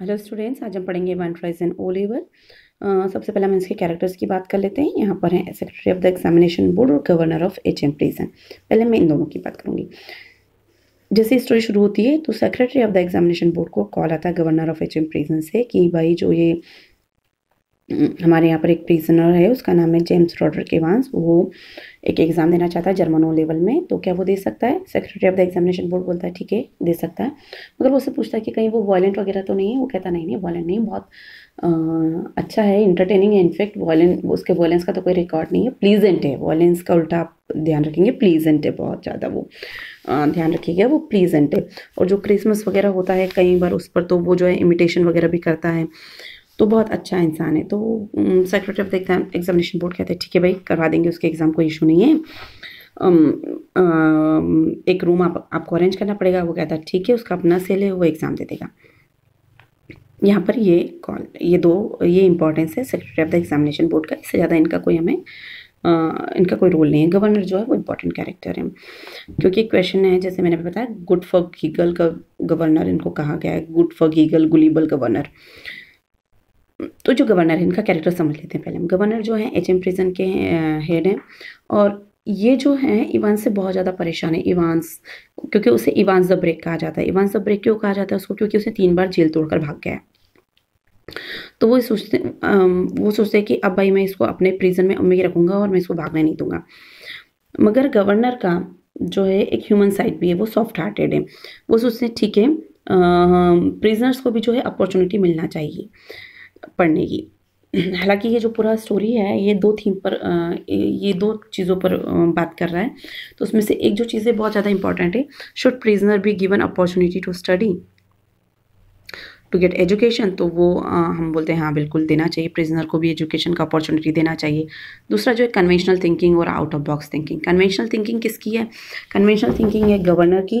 hello students आज हम पढ़ेंगे one tries and all ever सबसे पहले हम इसके कैरेक्टर्स की बात कर लेते हैं यहाँ पर है secretary of the examination board और governor of H M prison पहले मैं इन दोनों की बात करूँगी जैसे स्टोरी शुरू होती है तो secretary of the examination board को कॉल आता है governor of H M prison से कि भाई जो ये हम्म, हमारे यहाँ पर एक प्रिजनर है उसका नाम है जेम्स रॉडर वांस वो एक एग्ज़ाम देना चाहता है जर्मनो लेवल में तो क्या वो दे सकता है secretary of the examination board बोलता है ठीक है दे सकता है मगर वो उससे पूछता है कि कहीं वो वॉयेंट वगैरह तो नहीं है वो कहता नहीं नहीं वॉयेंट नहीं बहुत आ, अच्छा है इंटरटेनिंग है इनफेक्ट वॉयेंट उसके वॉयेंस का तो कोई रिकॉर्ड नहीं है प्लीजेंट है वॉयेंस का उल्टा आप ध्यान रखेंगे प्लीजेंट है बहुत ज़्यादा वो आ, ध्यान रखिएगा वो प्लीजेंट है और जो क्रिसमस वगैरह होता है कई बार उस पर तो वो जो है इमिटेशन वगैरह भी करता है तो बहुत अच्छा इंसान है तो secretary of the exam examination board कहते हैं ठीक है भाई करवा देंगे उसके एग्ज़ाम कोई इशू नहीं है एक रूम आप आपको अरेंज करना पड़ेगा वो कहता है ठीक है उसका अपना सेल है वो एग्ज़ाम दे देगा यहाँ पर ये कॉल ये दो ये इंपॉर्टेंस है secretary of the examination board का इससे ज़्यादा इनका कोई हमें इनका कोई रोल नहीं है गवर्नर जो है वो इम्पोर्टेंट कैरेक्टर है क्योंकि क्वेश्चन है जैसे मैंने बताया गुड फॉर गीगल का गवर्नर इनको कहा गया है good for giggle gullible governor तो जो गवर्नर है इनका कैरेक्टर समझ लेते हैं पहले हम गवर्नर जो है एच एम प्रिजन के हेड हैं और ये जो है इवान से बहुत ज़्यादा परेशान है इवान्स क्योंकि उसे इवान्स द ब्रेक कहा जाता है इवान्स द ब्रेक क्यों कहा जाता है उसको क्योंकि उसे तीन बार जेल तोड़कर भाग गया है तो वो सोचते वो सोचते हैं कि अब भाई मैं इसको अपने प्रिजन में उम्मीद रखूँगा और मैं इसको भागने नहीं दूंगा मगर गवर्नर का जो है एक ह्यूमन साइड भी है वो सॉफ्ट हार्टेड है वो सोचते हैं ठीक है प्रिजनर्स को भी जो है अपॉर्चुनिटी मिलना चाहिए पढ़ने की हालांकि ये जो पूरा स्टोरी है ये दो थीम पर ये दो चीज़ों पर बात कर रहा है तो उसमें से एक जो चीज़ें बहुत ज़्यादा इंपॉर्टेंट है should prisoner be given opportunity to study to get education तो वो आ, हम बोलते हैं हाँ बिल्कुल देना चाहिए प्रिजनर को भी एजुकेशन का अपॉर्चुनिटी देना चाहिए दूसरा जो है कन्वेंशनल थिंकिंग और out of box thinking conventional thinking किसकी है कन्वेंशनल थिंकिंग है गवर्नर की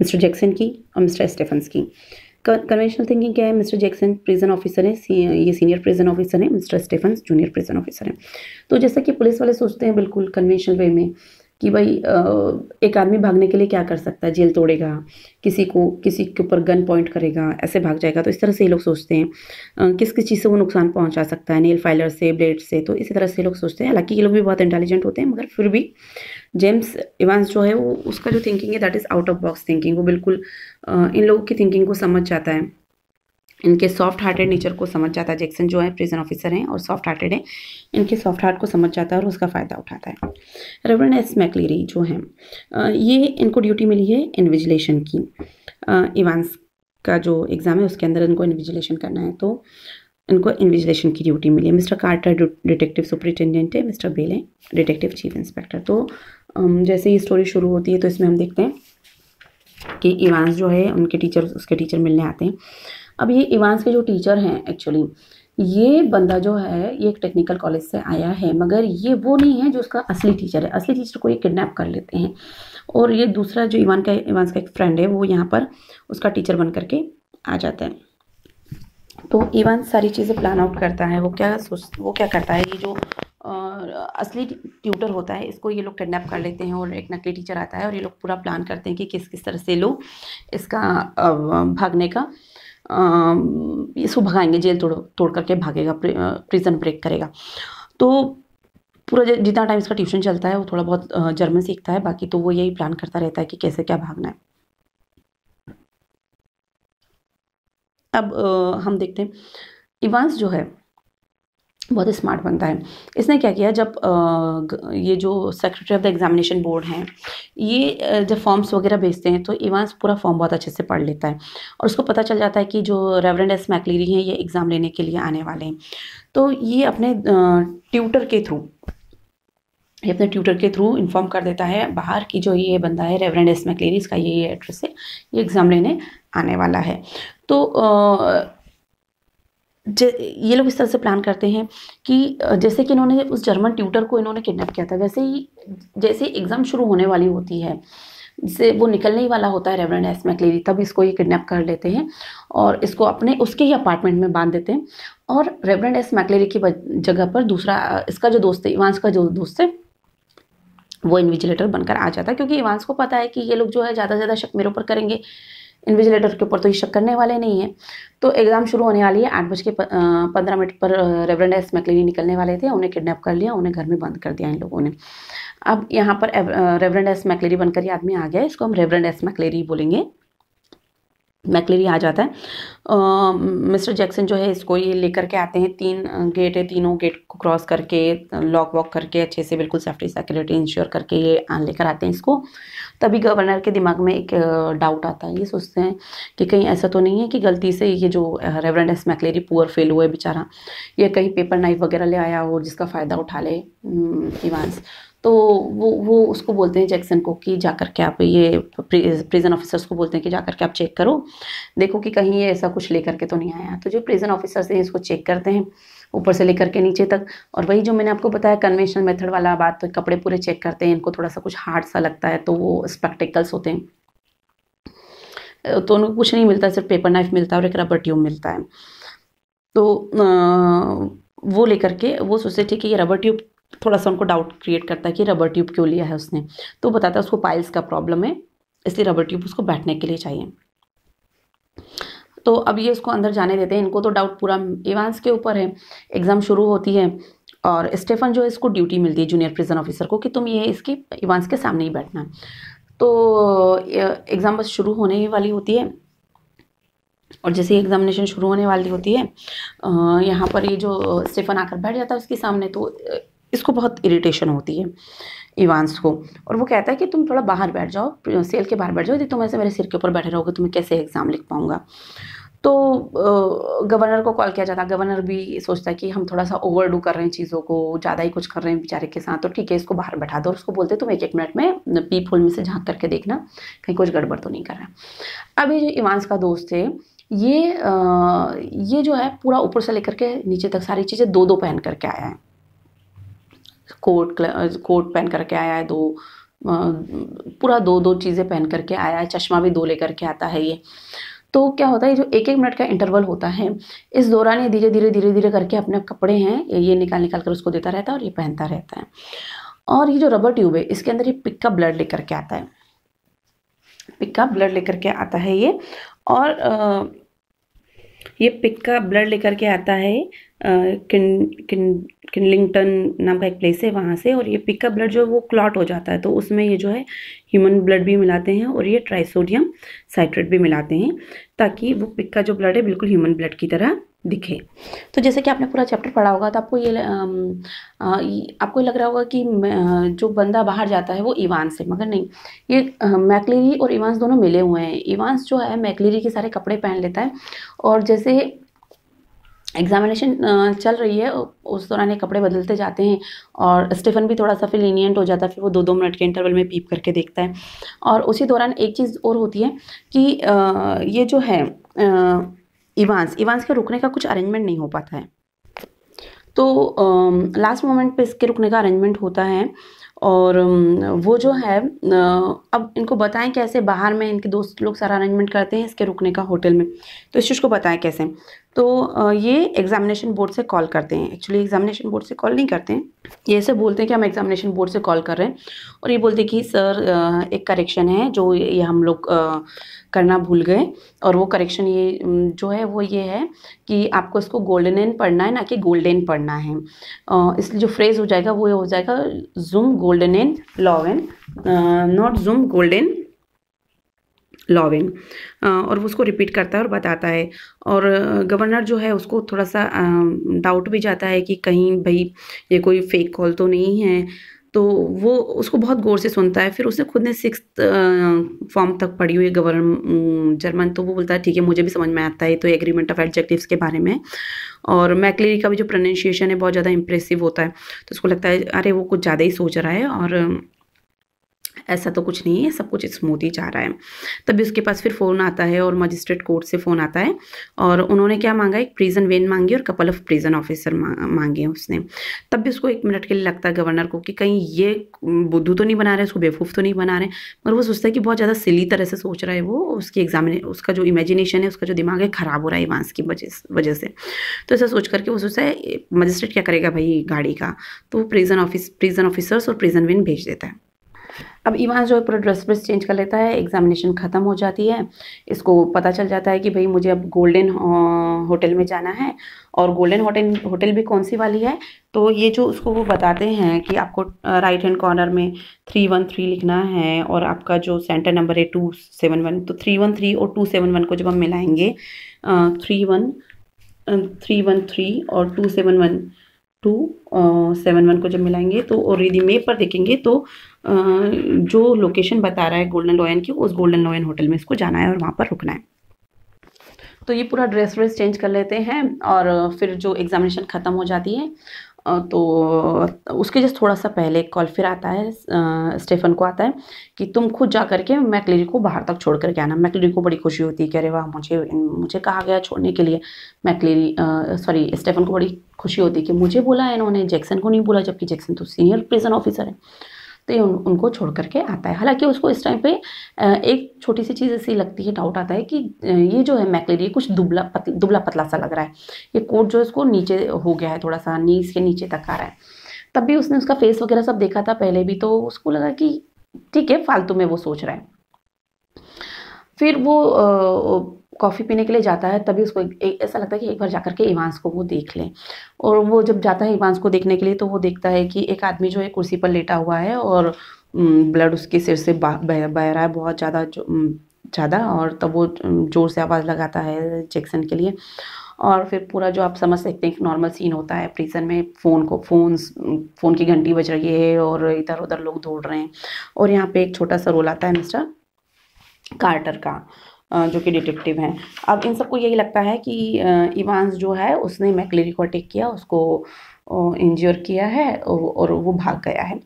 मिस्टर जैक्सन की और मिस्टर स्टेफन्स की कन्वेंशनल थिंकिंग क्या है मिस्टर जैक्सन प्रिजन ऑफिसर है ये सीनियर प्रिजन ऑफिसर है mister Stephen junior prison officer है तो जैसा कि पुलिस वाले सोचते हैं बिल्कुल कन्वेंशनल वे में कि भाई एक आदमी भागने के लिए क्या कर सकता है जेल तोड़ेगा किसी को किसी के ऊपर गन पॉइंट करेगा ऐसे भाग जाएगा तो इस तरह से ये लोग सोचते हैं किस किस चीज़ से वो नुकसान पहुंचा सकता है नेल फाइलर से ब्लेड से तो इसी तरह से लोग सोचते हैं हालांकि ये लोग भी बहुत इंटेलिजेंट होते हैं मगर फिर भी जेम्स एवंस जो है वो उसका जो थिंकिंग है that is out of box thinking वो बिल्कुल इन लोगों की थिंकिंग को समझ जाता है इनके सॉफ्ट हार्टेड नेचर को समझ जाता है जैक्सन जो है प्रिजन ऑफिसर हैं और सॉफ्ट हार्टेड हैं इनके सॉफ्ट हार्ट को समझ जाता है और उसका फ़ायदा उठाता है रेवरेंड एस मैकलेरी जो हैं ये इनको ड्यूटी मिली है इन्विजिलेशन की इवानस का जो एग्ज़ाम है उसके अंदर इनको इन्विजिलेशन करना है तो इनको इन्विजिलेशन की ड्यूटी मिली है मिस्टर कार्टर डिटेक्टिव सुपरिटेंडेंट है मिस्टर बेल है डिटेक्टिव चीफ इंस्पेक्टर तो जैसे ये स्टोरी शुरू होती है तो इसमें हम देखते हैं कि इवानस जो है उनके टीचर उसके टीचर मिलने आते हैं अब ये इवानस के जो टीचर हैं एक्चुअली ये बंदा जो है ये एक टेक्निकल कॉलेज से आया है मगर ये वो नहीं है जो उसका असली टीचर है असली टीचर को ये किडनैप कर लेते हैं और ये दूसरा जो इवान का इवान्स का एक फ्रेंड है वो यहाँ पर उसका टीचर बन करके आ जाता है तो इवान सारी चीज़ें प्लान आउट करता है वो क्या सोच वो क्या करता है ये जो और असली ट्यूटर होता है इसको ये लोग किडनैप कर लेते हैं और एक नकली टीचर आता है और ये लोग पूरा प्लान करते हैं कि किस किस तरह से लोग इसका भागने का इसको भगाएंगे जेल तोड़ तोड़ करके भागेगा प्रिजन ब्रेक करेगा तो पूरा जितना टाइम इसका ट्यूशन चलता है वो थोड़ा बहुत जर्मन सीखता है बाकी तो वो यही प्लान करता रहता है कि कैसे क्या भागना है अब हम देखते हैं इवांस जो है बहुत स्मार्ट बनता है इसने क्या किया जब ये जो secretary of the examination board हैं ये जब फॉर्म्स वगैरह भेजते हैं तो इवांस पूरा फॉर्म बहुत अच्छे से पढ़ लेता है और उसको पता चल जाता है कि जो रेवरेंड एस मैकलेरी हैं ये एग्ज़ाम लेने के लिए आने वाले हैं तो ये अपने ट्यूटर के थ्रू ये अपने ट्यूटर के थ्रू इन्फॉर्म कर देता है बाहर की जो ये बंदा है रेवरेंड एस मैकलेरी इसका ये एड्रेस है ये एग्ज़ाम लेने आने वाला है तो ये लोग इस तरह से प्लान करते हैं कि जैसे कि इन्होंने उस जर्मन ट्यूटर को इन्होंने किडनैप किया था वैसे ही जैसे एग्ज़ाम शुरू होने वाली होती है जिससे वो निकलने ही वाला होता है रेवरेंड एस मैकलेरी तब इसको ये किडनैप कर लेते हैं और इसको अपने उसके ही अपार्टमेंट में बांध देते हैं और रेवरेंड एस मैकलेरी की जगह पर दूसरा इसका जो दोस्त है इवांस का जो दोस्त है वो इन्विजिलेटर बनकर आ जाता है क्योंकि इवांस को पता है कि ये लोग जो है ज़्यादा से ज़्यादा शक मेरे ऊपर करेंगे इन्विजिलेटर के ऊपर तो ये शक करने वाले नहीं हैं तो एग्ज़ाम शुरू होने वाली है आठ बज के पंद्रह मिनट पर रेवरेंड एस मैकलिनी निकलने वाले थे उन्हें किडनैप कर लिया उन्हें घर में बंद कर दिया इन लोगों ने अब यहाँ पर रेवरेंड एस मैकलेरी बनकर ये आदमी आ गया इसको हम रेवरेंड एस मैकलेरी बोलेंगे मैकलेरी आ जाता है मिस्टर जैक्सन जो है इसको ये लेकर के आते हैं तीन गेट है तीनों गेट को क्रॉस करके लॉक वॉक करके अच्छे से बिल्कुल सेफ्टी सिक्योरिटी इंश्योर करके ये लेकर आते हैं इसको तभी गवर्नर के दिमाग में एक डाउट आता है ये सोचते हैं कि कहीं ऐसा तो नहीं है कि गलती से ये जो reverend S McCleary poor fail हुए बेचारा ये कहीं पेपर नाइफ वगैरह ले आया हो जिसका फ़ायदा उठा ले इवान्स तो वो वो उसको बोलते हैं जैक्सन को कि जा कर के आप ये प्रिजन ऑफिसर्स को बोलते हैं कि जा कर के आप चेक करो देखो कि कहीं ये ऐसा कुछ लेकर के तो नहीं आया तो जो प्रिजन ऑफिसर्स हैं इसको चेक करते हैं ऊपर से लेकर के नीचे तक और वही जो मैंने आपको बताया कन्वेंशनल मेथड वाला बात तो कपड़े पूरे चेक करते हैं इनको थोड़ा सा कुछ हार्ड सा लगता है तो वो स्पेक्टिकल्स होते हैं तो उनको कुछ नहीं मिलता सिर्फ पेपर नाइफ मिलता है और एक रबर ट्यूब मिलता है तो आ, वो लेकर के वो सोचते थे कि ये रबर ट्यूब थोड़ा सा उनको डाउट क्रिएट करता है कि रबर ट्यूब क्यों लिया है उसने तो बताता है उसको पाइल्स का प्रॉब्लम है इसलिए रबर ट्यूब उसको बैठने के लिए चाहिए तो अब ये उसको अंदर जाने देते हैं इनको तो डाउट पूरा इवान्स के ऊपर है एग्ज़ाम शुरू होती है और स्टेफन जो है इसको ड्यूटी मिलती है जूनियर प्रिजन ऑफिसर को कि तुम ये इसके इवांस के सामने ही बैठना तो एग्ज़ाम बस शुरू होने ही वाली होती है और जैसे एग्ज़ामिनेशन शुरू होने वाली होती है यहाँ पर ये जो स्टेफन आकर बैठ जाता है उसके सामने तो इसको बहुत इरिटेशन होती है इवानस को और वो कहता है कि तुम थोड़ा बाहर बैठ जाओ सेल के बाहर बैठ जाओ यदि तुम ऐसे मेरे सिर के ऊपर बैठे रहोगे तो मैं कैसे एग्ज़ाम लिख पाऊँगा तो गवर्नर को कॉल किया जाता है गवर्नर भी सोचता है कि हम थोड़ा सा ओवर डू कर रहे हैं चीज़ों को ज़्यादा ही कुछ कर रहे हैं बेचारे के साथ तो ठीक है इसको बाहर बैठा दो और उसको बोलते तुम एक एक मिनट में पी फूल में से झांक करके देखना कहीं कुछ गड़बड़ तो नहीं कर रहा अब ये जो इवानस का दोस्त है ये आ, ये जो है पूरा ऊपर से लेकर के नीचे तक सारी चीज़ें दो दो पहन करके आया है कोट कोट पहन करके आया है दो पूरा दो दो चीज़ें पहन करके आया है चश्मा भी दो लेकर के आता है ये तो क्या होता है जो एक एक मिनट का इंटरवल होता है इस दौरान ये धीरे धीरे धीरे धीरे करके अपने कपड़े हैं ये निकाल निकाल कर उसको देता रहता है और ये पहनता रहता है और ये जो रबर ट्यूब है इसके अंदर ये पिक्का ब्लड लेकर के आता है पिक्का ब्लड लेकर के आता है ये और ये पिक्का ब्लड लेकर के आता है किन किनलिंगटन नाम का एक प्लेस है वहाँ से और ये पिकअप ब्लड जो है वो क्लॉट हो जाता है तो उसमें ये जो है ह्यूमन ब्लड भी मिलाते हैं और ये ट्राइसोडियम साइट्रेट भी मिलाते हैं ताकि वो पिक का जो ब्लड है बिल्कुल ह्यूमन ब्लड की तरह दिखे तो जैसे कि आपने पूरा चैप्टर पढ़ा होगा तो आपको ये आपको लग रहा होगा कि जो बंदा बाहर जाता है वो इवान्स है मगर नहीं ये मैकलेरी और इवान्स दोनों मिले हुए हैं इवान्स जो है मैकलेरी के सारे कपड़े पहन लेता है और जैसे एग्जामिनेशन चल रही है उस दौरान ये कपड़े बदलते जाते हैं और स्टीफन भी थोड़ा सा फिर लीनियंट हो जाता है फिर वो दो दो मिनट के इंटरवल में पीप करके देखता है और उसी दौरान एक चीज़ और होती है कि ये जो है इवांस इवांस के रुकने का कुछ अरेंजमेंट नहीं हो पाता है तो लास्ट मोमेंट पे इसके रुकने का अरेंजमेंट होता है और वो जो है अब इनको बताएं कैसे बाहर में इनके दोस्त लोग सारा अरेंजमेंट करते हैं इसके रुकने का होटल में तो इस चीज़ को बताएं कैसे तो ये एग्जामिनेशन बोर्ड से कॉल करते हैं एक्चुअली एग्जामिनेशन बोर्ड से कॉल नहीं करते हैं ये सब बोलते हैं कि हम एग्जामिनेशन बोर्ड से कॉल कर रहे हैं और ये बोलते हैं कि सर एक करेक्शन है जो ये हम लोग करना भूल गए और वो करेक्शन ये जो है वो ये है कि आपको इसको गोल्डन एन पढ़ना है ना कि गोल्डन पढ़ना है इसलिए जो फ्रेज हो जाएगा वो ये हो जाएगा zoom golden and law and not zoom golden लॉविन और वो उसको रिपीट करता है और बताता है और गवर्नर जो है उसको थोड़ा सा डाउट भी जाता है कि कहीं भाई ये कोई फेक कॉल तो नहीं है तो वो उसको बहुत गौर से सुनता है फिर उसने खुद ने सिक्स फॉर्म तक पढ़ी हुई गवर्न जर्मन तो वो बोलता है ठीक है मुझे भी समझ में आता है तो एग्रीमेंट ऑफ एडजेक्टिव्स के बारे में और मैकलेरी का भी जो प्रोनाउंसिएशन है बहुत ज़्यादा इंप्रेसिव होता है तो उसको लगता है अरे वो कुछ ज़्यादा ही सोच रहा है और ऐसा तो कुछ नहीं है सब कुछ स्मूथ ही जा रहा है तभी उसके पास फिर फ़ोन आता है और मजिस्ट्रेट कोर्ट से फ़ोन आता है और उन्होंने क्या मांगा एक प्रिजन वेन मांगी और कपल ऑफ प्रिजन ऑफिसर मांगे उसने तब भी उसको एक मिनट के लिए लगता है गवर्नर को कि कहीं ये बुद्धू तो नहीं बना रहे उसको बेवकूफ़ तो नहीं बना रहे मगर वो सोचता है कि बहुत ज़्यादा सिली तरह से सोच रहा है वो उसकी एग्जामिने उसका जो इमेजिनेशन है उसका जो दिमाग है ख़राब हो रहा है वांस की वजह से तो ऐसा सोच करके वो सोचता है मजिस्ट्रेट क्या करेगा भाई गाड़ी का तो वो प्रिजन ऑफिस प्रिजन ऑफिसर्स और प्रिजन वेन भेज देता है अब ईमान जो है पूरा ड्रेस व्रेस चेंज कर लेता है एग्जामिनेशन ख़त्म हो जाती है इसको पता चल जाता है कि भाई मुझे अब गोल्डन होटल में जाना है और गोल्डन होटल होटल भी कौन सी वाली है तो ये जो उसको वो बताते हैं कि आपको राइट हैंड कॉर्नर में थ्री वन थ्री लिखना है और आपका जो सेंटर नंबर है टू सेवन वन तो थ्री वन थ्री और टू सेवन वन को जब हम मिलाएंगे three one three one three और two seven one two seven one को जब मिलाएंगे तो और यदि मेप पर देखेंगे तो आ, जो लोकेशन बता रहा है गोल्डन लॉयन की उस गोल्डन लॉयन होटल में इसको जाना है और वहाँ पर रुकना है तो ये पूरा ड्रेस व्रेस चेंज कर लेते हैं और फिर जो एग्ज़ामिनेशन ख़त्म हो जाती है तो उसके जस्ट थोड़ा सा पहले एक कॉल फिर आता है स्टेफन को आता है कि तुम खुद जा करके मैकलेरी को बाहर तक छोड़ करके आना मैकलेरी को बड़ी खुशी होती है कि अरे वाह मुझे मुझे कहा गया छोड़ने के लिए मैकलेरी सॉरी स्टेफन को बड़ी खुशी होती है कि मुझे बोला है इन्होंने जैक्सन को नहीं बोला जबकि जैक्सन तो सीनियर प्रिजन ऑफिसर है तो ये उन, उनको छोड़ करके आता है हालांकि उसको इस टाइम पे एक छोटी सी चीज़ ऐसी लगती है डाउट आता है कि ये जो है मैकलेरी कुछ दुबला पत, दुबला पतला सा लग रहा है ये कोट जो है उसको नीचे हो गया है थोड़ा सा नीस के नीचे तक आ रहा है तब भी उसने उसका फेस वगैरह सब देखा था पहले भी तो उसको लगा कि ठीक है फालतू में वो सोच रहा है फिर वो कॉफ़ी पीने के लिए जाता है तभी उसको एक, ऐसा लगता है कि एक बार जाकर के इवांस को वो देख लें और वो जब जाता है इवांस को देखने के लिए तो वो देखता है कि एक आदमी जो है कुर्सी पर लेटा हुआ है और ब्लड उसके सिर से बह बह रहा है बहुत ज़्यादा ज़्यादा और तब वो ज़ोर से आवाज़ लगाता है जैक्सन के लिए और फिर पूरा जो आप समझ सकते हैं एक नॉर्मल सीन होता है प्रिजन में फ़ोन को फ़ोन फ़ोन की घंटी बज रही है और इधर उधर लोग दौड़ रहे हैं और यहाँ पे एक छोटा सा रोल आता है मिस्टर कार्टर का जो कि डिटेक्टिव हैं अब इन सबको यही लगता है कि इवांस जो है उसने मैकलेरी को अटेक किया उसको इंजोर किया है और वो भाग गया है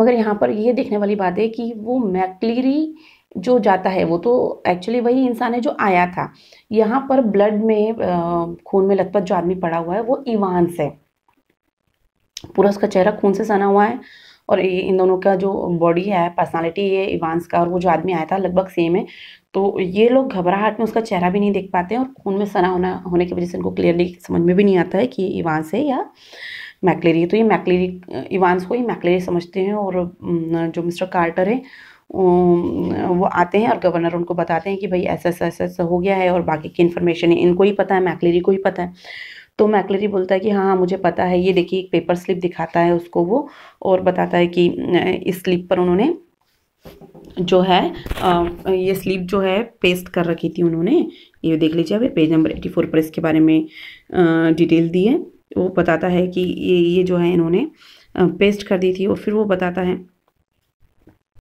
मगर यहाँ पर ये देखने वाली बात है कि वो मैकलेरी जो जाता है वो तो एक्चुअली वही इंसान है जो आया था यहाँ पर ब्लड में खून में लथपथ जो आदमी पड़ा हुआ है वो इवानस है पूरा उसका चेहरा खून से सना हुआ है और ये इन दोनों का जो बॉडी है पर्सनालिटी ये इवानस का और वो जो आदमी आया था लगभग सेम है तो ये लोग घबराहट में उसका चेहरा भी नहीं देख पाते हैं और खून में सना होना होने की वजह से इनको क्लियरली समझ में भी नहीं आता है कि इवानस है या मैकलेरी तो ये मैकलेरी इवानस को ही मैकलेरी समझते हैं और जो मिस्टर कार्टर है वो आते हैं और गवर्नर उनको बताते हैं कि भाई ऐसा ऐसा ऐसा हो गया है और बाकी की इन्फॉर्मेशन है इनको ही पता है मैकलेरी को ही पता है तो मैकलरी बोलता है कि हाँ हाँ मुझे पता है ये देखिए एक पेपर स्लिप दिखाता है उसको वो और बताता है कि इस स्लिप पर उन्होंने जो है ये स्लिप जो है पेस्ट कर रखी थी उन्होंने ये देख लीजिए अभी पेज नंबर एटी फोर पर इसके बारे में डिटेल दी है वो बताता है कि ये ये जो है इन्होंने पेस्ट कर दी थी और फिर वो बताता है